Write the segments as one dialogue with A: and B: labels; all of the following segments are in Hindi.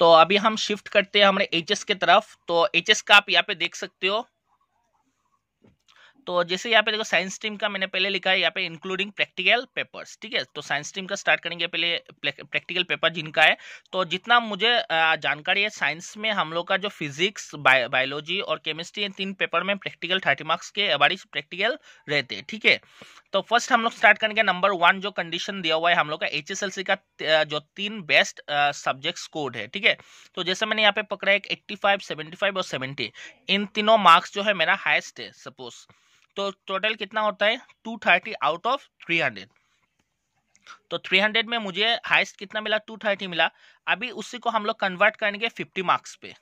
A: तो अभी हम शिफ्ट करते हैं हमारे एच एस के तरफ तो एच एस का आप यहाँ पे देख सकते हो तो जैसे यहाँ पे देखो साइंस स्ट्रीम का मैंने पहले लिखा है यहाँ पे इंक्लूडिंग प्रैक्टिकल पेपर्स ठीक है तो साइंस स्ट्रीम का स्टार्ट करेंगे पहले प्रैक्टिकल पेपर जिनका है तो जितना मुझे जानकारी है साइंस में हम लोग का जो फिजिक्स बायोलॉजी और केमिस्ट्री इन तीन पेपर में प्रैक्टिकल थर्टी मार्क्स के अबारिश प्रैक्टिकल रहते हैं ठीक है तो फर्स्ट हम लोग स्टार्ट करेंगे नंबर वन जो कंडीशन दिया हुआ है हम लोग का एच का जो तीन बेस्ट सब्जेक्ट स्कोर है ठीक है तो जैसे मैंने यहाँ पे पकड़ा है एट्टी फाइव सेवेंटी फाइव और सेवेंटी इन तीनों मार्क्स जो है मेरा हाइस्ट है सपोज तो टोटल कितना होता है two thirty out of three hundred तो थ्री हंड्रेड में मुझे हाइस्ट कितना मिला टू थर्टी मिला अभी उसी को हम लोग कन्वर्ट करेंगे फिफ्टी मार्क्स पे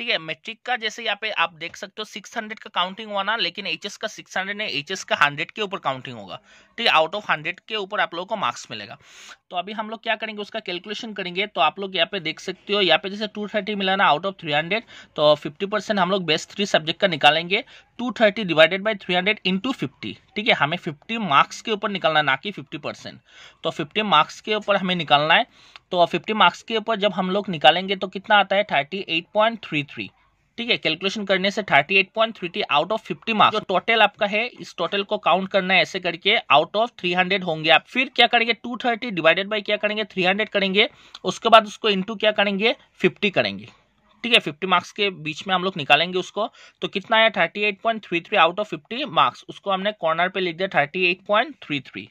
A: ठीक है मेट्रिक का जैसे यहाँ पे आप देख सकते हो सिक्स हंड्रेड का काउंटिंग हुआ ना लेकिन एच एस का सिक्स हंड्रेड नहीं एच एस का हंड्रेड के ऊपर काउंटिंग होगा ठीक है आउट ऑफ हंड्रेड के ऊपर आप लोगों को मार्क्स मिलेगा तो अभी हम लोग क्या करेंगे उसका कैलकुलेशन करेंगे तो आप लोग यहाँ पे देख सकते हो यहाँ पे जैसे टू थर्टी मिला ना आउट ऑफ थ्री हंड्रेड तो फिफ्टी परसेंट हम लोग बेस्ट थ्री सब्जेक्ट का निकालेंगे two thirty divided by three hundred into fifty ठीक है हमें फिफ्टी मार्क्स के ऊपर निकालना है ना कि फिफ्टी परसेंट तो फिफ्टी मार्क्स के ऊपर हमें निकालना है तो फिफ्टी मार्क्स के ऊपर जब हम लोग निकालेंगे तो कितना आता है thirty eight point three three ठीक है कैलकुलेशन करने से thirty eight point three three out of fifty marks जो टोटल आपका है इस टोटल को काउंट करना है ऐसे करके आउट ऑफ थ्री हंड्रेड होंगे आप फिर क्या करेंगे टू थर्टी डिवाइडेड बाई क्या करेंगे थ्री हंड्रेड करेंगे उसके बाद उसको इंटू क्या करेंगे फिफ्टी करेंगे ठीक है फिफ्टी मार्क्स के बीच में हम लोग निकालेंगे उसको तो कितना आया thirty eight point three three out of fifty marks उसको हमने कॉर्नर पे लिख दिया thirty eight point three three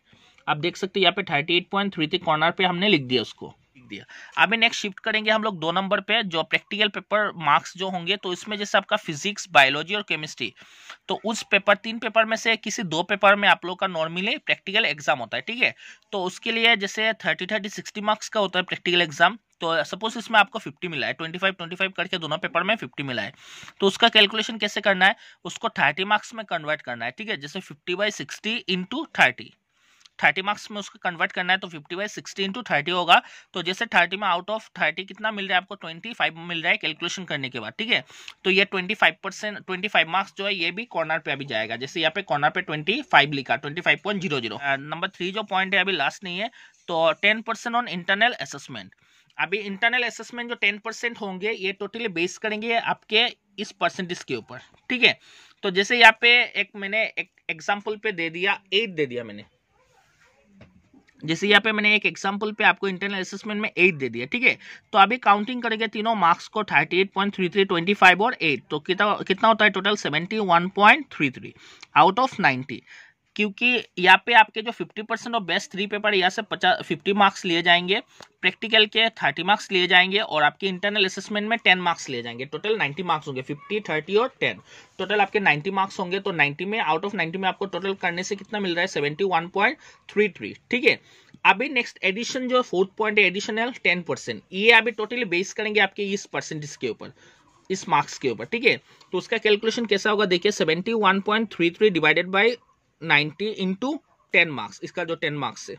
A: आप देख सकते हैं यहाँ पे thirty eight point three three corner पे हमने लिख दिया उसको लिख दिया अभी नेक्स्ट शिफ्ट करेंगे हम लोग दो नंबर पे जो प्रैक्टिकल पेपर मार्क्स जो होंगे तो इसमें जैसे आपका फिजिक्स बायोलॉजी और केमिस्ट्री तो उस पेपर तीन पेपर में से किसी दो पेपर में आप लोग का नॉर्मली प्रैक्टिकल एग्जाम होता है ठीक है तो उसके लिए जैसे थर्टी थर्टी सिक्सटी मार्क्स का होता है प्रैक्टिकल एग्जाम तो सपोज इसमें आपको फिफ्टी मिला है ट्वेंटी फाइव ट्वेंटी फाइव करके दोनों पेपर में फिफ्टी मिला है तो उसका कैलकुलेशन कैसे करना है उसको थर्टी मार्क्स में कन्वर्ट करना है ठीक है जैसे fifty by sixty into thirty thirty marks में उसको कन्वर्ट करना है तो fifty by sixty into thirty होगा तो जैसे थर्टी में आउट ऑफ थर्टी कितना मिल रहा है आपको ट्वेंटी फाइव मिल रहा है कैलकुलेशन करने के बाद ठीक है तो ये twenty five percent twenty five marks जो है ये भी कॉर्नर पे अभी जाएगा जैसे यहाँ पे कॉर्नर पे ट्वेंटी फाइव लिखा twenty five point zero zero number three जो पॉइंट है अभी लास्ट नहीं है तो ten percent on internal assessment अभी इंटरनल असेसमेंट जो टेन परसेंट होंगे ये टोटली बेस करेंगे आपके इस परसेंटेज के ऊपर ठीक है तो जैसे यहाँ पे एक मैंने एक एग्जाम्पल पे दे दिया एट दे दिया मैंने जैसे यहाँ पे मैंने एक एग्जाम्पल पे आपको इंटरनल असेसमेंट में एट दे दिया ठीक है तो अभी काउंटिंग करेंगे तीनों मार्क्स को thirty eight point three three twenty five और एट तो कितना कितना होता है total seventy one point three three out of ninety क्योंकि यहाँ पे आपके जो 50 परसेंट और बेस्ट थ्री पेपर यहाँ से पचास फिफ्टी मार्क्स लिए जाएंगे प्रैक्टिकल के 30 मार्क्स लिए जाएंगे और आपके इंटरनल असेसमेंट में 10 मार्क्स लिए जाएंगे टोटल 90 मार्क्स होंगे 50 30 और 10 टोटल आपके 90 मार्क्स होंगे तो 90 में आउट ऑफ 90 में आपको टोटल करने से कितना मिल रहा है सेवेंटी ठीक है अभी नेक्स्ट एडिशन जो फोर्थ पॉइंट है एडिशनल टेन परसेंट ये अभी टोटली बेस करेंगे आपके इस परसेंटेज के ऊपर इस मार्क्स के ऊपर ठीक है तो उसका कैलकुलेशन कैसा होगा देखिए 71.33 divided by ninety into ten marks इसका जो टेन मार्क्स है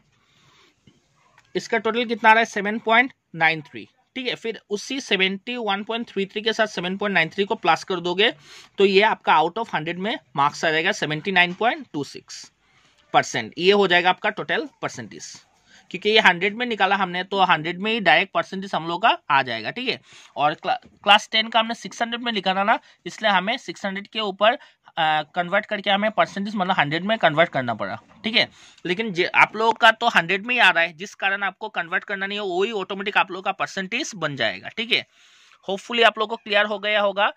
A: इसका टोटल कितना आ रहा है सेवन पॉइंट नाइन थ्री ठीक है फिर उसी seventy one point three three के साथ सेवन पॉइंट नाइन थ्री को प्लस कर दोगे तो ये आपका आउट ऑफ हंड्रेड में मार्क्स आ जाएगा seventy nine point two six percent ये हो जाएगा आपका टोटल परसेंटेज क्योंकि ये हंड्रेड में निकाला हमने तो हंड्रेड में ही डायरेक्ट परसेंटेज हम लोग का आ जाएगा ठीक है और क्ला, क्लास टेन का हमने सिक्स हंड्रेड में निकाला ना इसलिए हमें सिक्स हंड्रेड के ऊपर कन्वर्ट करके हमें परसेंटेज मतलब हंड्रेड में कन्वर्ट करना पड़ा ठीक है लेकिन आप लोगों का तो हंड्रेड में ही आ रहा है जिस कारण आपको कन्वर्ट करना नहीं है वही ऑटोमेटिक आप लोगों का परसेंटेज बन जाएगा ठीक है होपफुली आप लोग को क्लियर हो गया होगा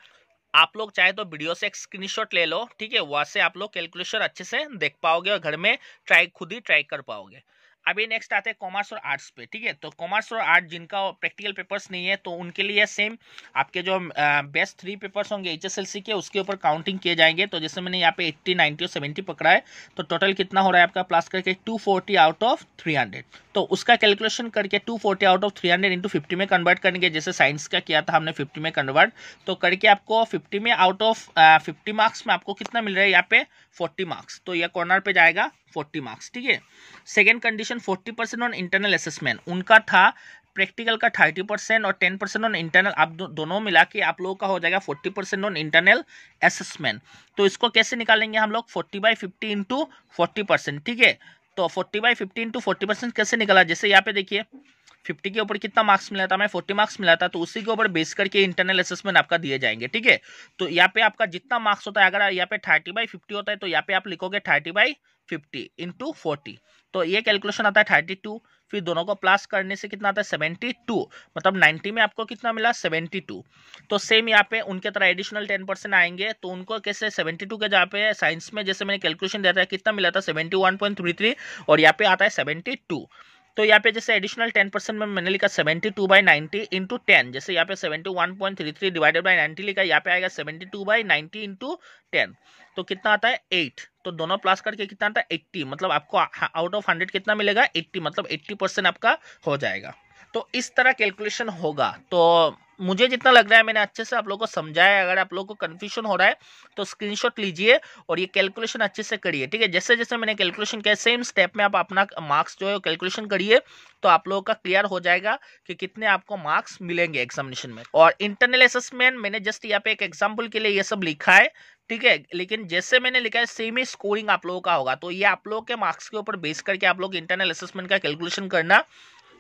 A: आप लोग चाहे तो वीडियो से एक स्क्रीनशॉट ले लो ठीक है वहाँ से आप लोग कैलकुलेशन अच्छे से देख पाओगे और घर में ट्राई खुद ही ट्राई कर पाओगे अभी नेक्स्ट आते हैं कॉमर्स और आर्ट्स पे ठीक है तो कॉमर्स और आर्ट जिनका प्रैक्टिकल पेपर्स नहीं है तो उनके लिए सेम आपके जो बेस्ट थ्री पेपर्स होंगे एचएसएलसी के उसके ऊपर काउंटिंग किए जाएंगे तो जैसे मैंने यहाँ पे 80 90 और 70 पकड़ा है तो टोटल कितना हो रहा है आपका प्लस करके 240 आउट ऑफ 300 तो उसका कैलकुलेशन करके forty out of three hundred into fifty में कन्वर्ट करेंगे जैसे साइंस का किया था हमने फिफ्टी में कन्वर्ट तो करके आपको फिफ्टी में आउट ऑफ फिफ्टी मार्क्स में आपको कितना मिल रहा है यहाँ पे फोर्टी मार्क्स तो यह कॉर्नर पर जाएगा फोर्टी मार्क्स ठीक है second condition forty percent on internal assessment उनका था प्रैक्टिकल का थर्टी परसेंट और टेन परसेंट ऑन इंटरनल आप दो, दोनों मिला के आप लोगों का हो जाएगा forty percent on internal assessment तो इसको कैसे निकालेंगे हम लोग forty by fifty into forty percent ठीक है तो forty by fifty into forty percent कैसे निकला जैसे यहाँ पे देखिए फिफ्टी के ऊपर कितना मार्क्स मिला था मैं फोर्टी मार्क्स मिला था तो उसी के ऊपर बेस करके इंटरनल असेसमेंट आपका दिए जाएंगे ठीक है तो यहाँ पे आपका जितना मार्क्स होता है अगर यहाँ पे थर्टी बाई फिफ्टी होता है तो यहाँ पे आप लिखोगे थर्टी बाई 50 इंटू फोर्टी तो ये कैलकुलेशन आता है 32 फिर दोनों को प्लस करने से कितना आता है सेवेंटी टू मतलब 90 में आपको कितना मिला 72 तो सेम यहाँ पे उनके तरह एडिशनल टेन परसेंट आएंगे तो उनको कैसे सेवेंटी टू के जहाँ पे साइंस में जैसे मैंने कैलकुलेशन दिया था कितना मिला था seventy one point three three और यहाँ पे आता है सेवेंटी टू तो यहाँ पे जैसे एडिशनल टेन परसेंट में मैंने लिखा seventy two by ninety into ten जैसे यहाँ पे seventy one point three three divided by ninety लिखा यहाँ पे आएगा seventy two by ninety into ten तो कितना आता है एट तो दोनों प्लस करके कितना आता है एट्टी मतलब आपको आउट ऑफ हंड्रेड कितना मिलेगा एट्टी मतलब एट्टी परसेंट आपका हो जाएगा तो इस तरह कैलकुलेशन होगा तो मुझे जितना लग रहा है मैंने अच्छे से आप लोगों को समझाया अगर आप लोगों को कन्फ्यूजन हो रहा है तो स्क्रीनशॉट लीजिए और ये कैलकुलेशन अच्छे से करिए ठीक है जैसे जैसे मैंने कैलकुलेशन किया सेम स्टेप में आप अपना मार्क्स जो है कैलकुलेशन करिए तो आप लोगों का क्लियर हो जाएगा कि कितने आपको मार्क्स मिलेंगे एग्जामिनेशन में और इंटरनल असेसमेंट मैंने जस्ट यहाँ पे एक एग्जाम्पल के लिए ये सब लिखा है ठीक है लेकिन जैसे मैंने लिखा है सेम ही स्कोरिंग आप लोगों का होगा तो ये आप लोगों के मार्क्स के ऊपर बेस करके आप लोग इंटरनल असेसमेंट का कैलकुलेशन करना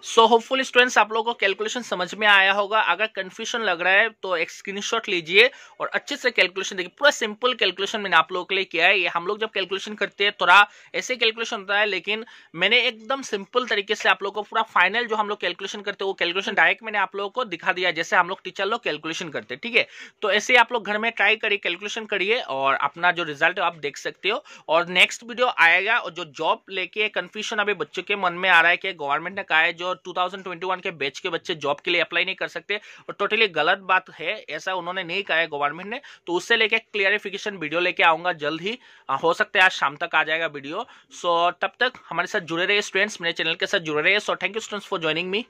A: सो होपफुल स्टूडेंट्स आप लोगों को कैलकुलेशन समझ में आया होगा अगर कंफ्यूजन लग रहा है तो एक स्क्रीनशॉट लीजिए और अच्छे से कैलकुलेशन देखिए पूरा सिंपल कैलकुलेशन मैंने आप लोगों के लिए किया है ये हम लोग जब कैलकुलेशन करते हैं थोड़ा ऐसे कैलकुलेशन होता है लेकिन मैंने एकदम सिंपल तरीके से आप लोग को पूरा फाइनल जो हम लोग कैलकुलेशन करते हैं वो कैलकुलेशन डायरेक्ट मैंने आप लोगों को दिखा दिया जैसे हम लोग टीचर लोग कैलकुलेशन करते हैं ठीक है तो ऐसे आप लोग घर में ट्राई करिए कैलकुलेशन करिए और अपना जो रिजल्ट आप देख सकते हो और नेक्स्ट वीडियो आएगा और जो जॉब लेके कन्फ्यूजन अभी बच्चों के मन में आ रहा है कि गवर्नमेंट ने कहा है जो और 2021 के बैच के बच्चे जॉब के लिए अप्लाई नहीं कर सकते और टोटली गलत बात है ऐसा उन्होंने नहीं कहा है गवर्नमेंट ने तो उससे लेके क्लियरिफिकेशन वीडियो लेके आऊंगा जल्द ही हो सकता है आज शाम तक आ जाएगा वीडियो सो तब तक हमारे साथ जुड़े रहे स्टूडेंट्स मेरे चैनल के साथ जुड़े रहे so thank you students for joining me